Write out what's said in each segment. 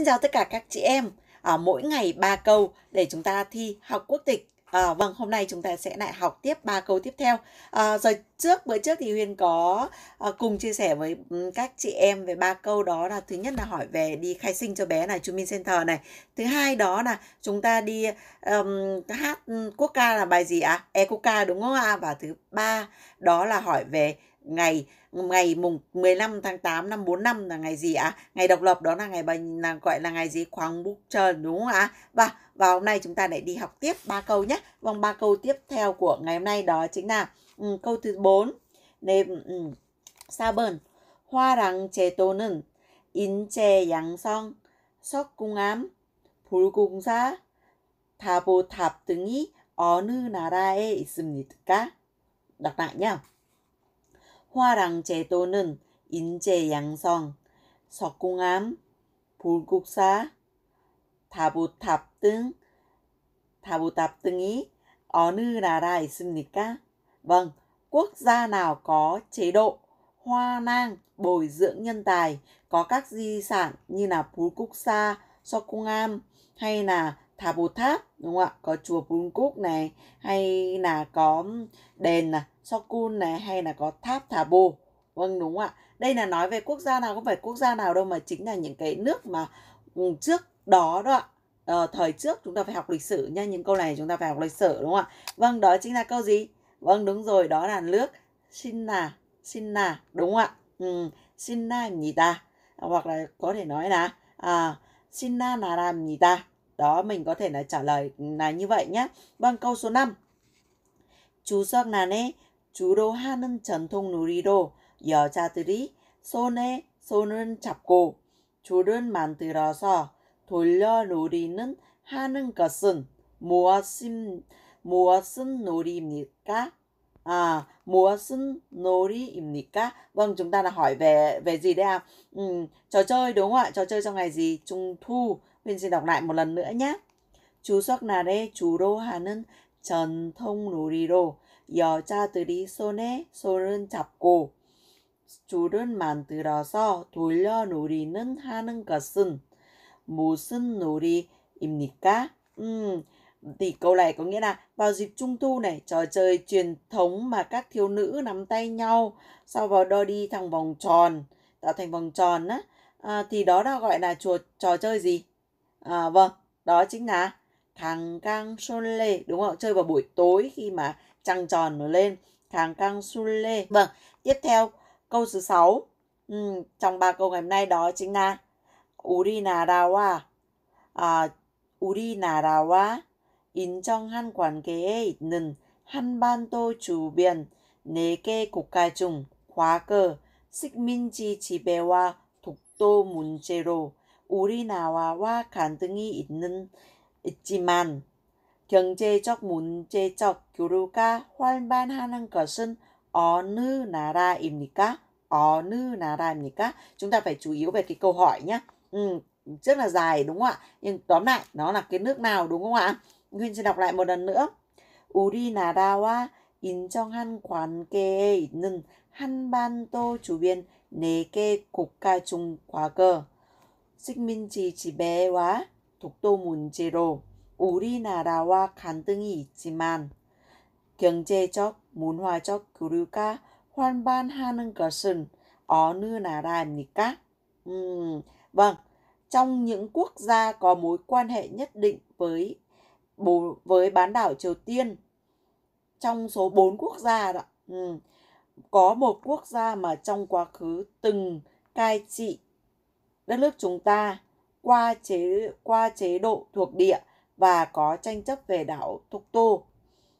Xin chào tất cả các chị em. À, mỗi ngày 3 câu để chúng ta thi học quốc tịch. À, vâng, hôm nay chúng ta sẽ lại học tiếp ba câu tiếp theo. À, rồi trước bữa trước thì Huyền có à, cùng chia sẻ với các chị em về ba câu đó là thứ nhất là hỏi về đi khai sinh cho bé này, Minh Center này. Thứ hai đó là chúng ta đi um, hát quốc ca là bài gì ạ? À? E quốc ca đúng không ạ? À? Và thứ ba đó là hỏi về ngày ngày mùng 15 tháng 8 năm 45 là ngày gì ạ? À? Ngày độc lập đó là ngày là gọi là ngày gì? Khoáng bút trời đúng không ạ? À? Và và hôm nay chúng ta lại đi học tiếp ba câu nhé. Vòng ba câu tiếp theo của ngày hôm nay đó chính là um, câu thứ 4. 네, um, 4번. 화랑 제도는 인재 양성, 석궁암, 불공사, 다보탑 등이 어느 나라에 있습니까? đọc lại nhau 화랑 제도는 인재 양성, 석궁암, 불국사, 다보탑 등 다보탑 등이 어느 나라 있습니까? Vâng, quốc gia nào có chế độ hoa nang bồi dưỡng nhân tài, có các di sản như là Phú Cúc Sa, so cung am hay là tháp bồ tháp đúng không ạ có chùa cúc này hay là có đền là Sokun này hay là có tháp thà Bồ vâng đúng không ạ đây là nói về quốc gia nào không phải quốc gia nào đâu mà chính là những cái nước mà trước đó đó ạ ờ, thời trước chúng ta phải học lịch sử nha những câu này chúng ta phải học lịch sử đúng không ạ vâng đó chính là câu gì vâng đúng rồi đó là nước Sinna Sinna đúng không ạ ừ, Sinna ta hoặc là có thể nói là à, Sinna Naramnita đó mình có thể là trả lời là như vậy nhé. Bằng câu số 5. 주석란에 주로 하는 전통 놀이로 여자들이 손에 손을 잡고 줄을 만들어서 돌려놀이는 하는 것은 무엇인, 무엇은 놀이입니까? à, 무엇은 놀이입니까? Vâng, chúng ta là hỏi về về gì đấy ạ? À? Ừ, trò chơi đúng không ạ? Trò chơi trong ngày gì? Trung thu. Mình xin đọc lại một lần nữa nhé. 추석날에 주로 하는 전통 놀이로 여자들이 손에 손을 잡고 줄을 만들어서 돌려 놀이는 하는 것은 무슨 놀이입니까? 음, thì câu này có nghĩa là vào dịp trung thu này trò chơi truyền thống mà các thiếu nữ nắm tay nhau sau vào đo đi thằng vòng tròn tạo thành vòng tròn á à, thì đó là gọi là chuột trò chơi gì à, vâng đó chính là thằng căng sun lê đúng không chơi vào buổi tối khi mà trăng tròn nó lên thằng căng sun lê vâng tiếp theo câu số 6 ừ, trong ba câu ngày hôm nay đó chính là urinarawa à, urinarawa 인정한 관계에 있는 한반도 주변 4개 국가 중 과거 식민지 지배와 독도 문제로 우리나라와 간등이 있는 있지만 경제적 문제적 교류가 활발하는 것은 어느 나라입니까? 어느 나라입니까? Chúng ta phải chú ý về cái câu hỏi nhé. Ừ, rất là dài đúng không ạ? Nhưng tóm lại nó là cái nước nào đúng không ạ? Nguyên sẽ đọc lại một lần nữa. 우리나라와 인정한 관계에 있는 한반도 주변 4 국가 중 과거 식민지 지배와 독도 문제로 우리나라와 간등이 있지만 경제적, 문화적 교류가 환반하는 것은 어느 나라입니까? 음, vâng, trong những quốc gia có mối quan hệ nhất định với với bán đảo Triều Tiên trong số 4 quốc gia đó. Ừ. Có một quốc gia mà trong quá khứ từng cai trị đất nước chúng ta qua chế qua chế độ thuộc địa và có tranh chấp về đảo Thục Tô.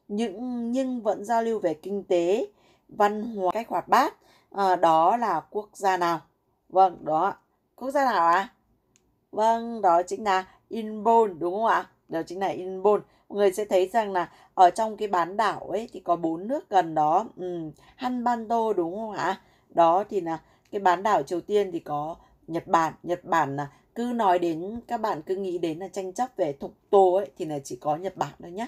Những nhưng vẫn giao lưu về kinh tế, văn hóa cách hoạt bát. À, đó là quốc gia nào? Vâng, đó. Quốc gia nào ạ? À? Vâng, đó chính là Inbon đúng không ạ? đó chính là Inbon mọi người sẽ thấy rằng là ở trong cái bán đảo ấy thì có bốn nước gần đó ừ, Hanbanto đúng không ạ đó thì là cái bán đảo Triều Tiên thì có Nhật Bản Nhật Bản là cứ nói đến các bạn cứ nghĩ đến là tranh chấp về thục tô ấy thì là chỉ có Nhật Bản thôi nhé